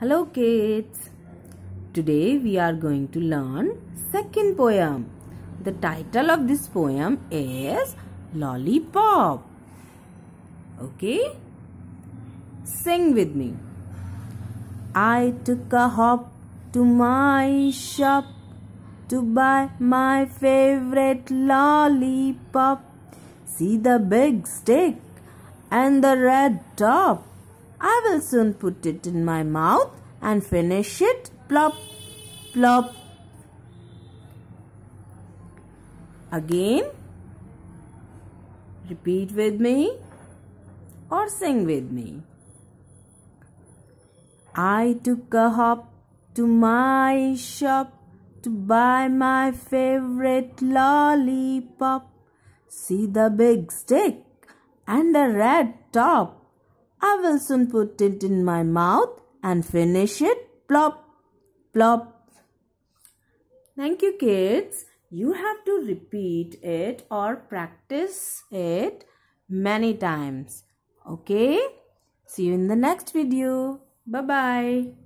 Hello kids. Today we are going to learn second poem. The title of this poem is Lollipop. Okay? Sing with me. I took a hop to my shop to buy my favorite lollipop. See the big stick and the red top. I will soon put it in my mouth and finish it. Plop, plop. Again, repeat with me or sing with me. I took a hop to my shop to buy my favorite lollipop. See the big stick and the red top. I will soon put it in my mouth and finish it. Plop, plop. Thank you, kids. You have to repeat it or practice it many times. Okay? See you in the next video. Bye-bye.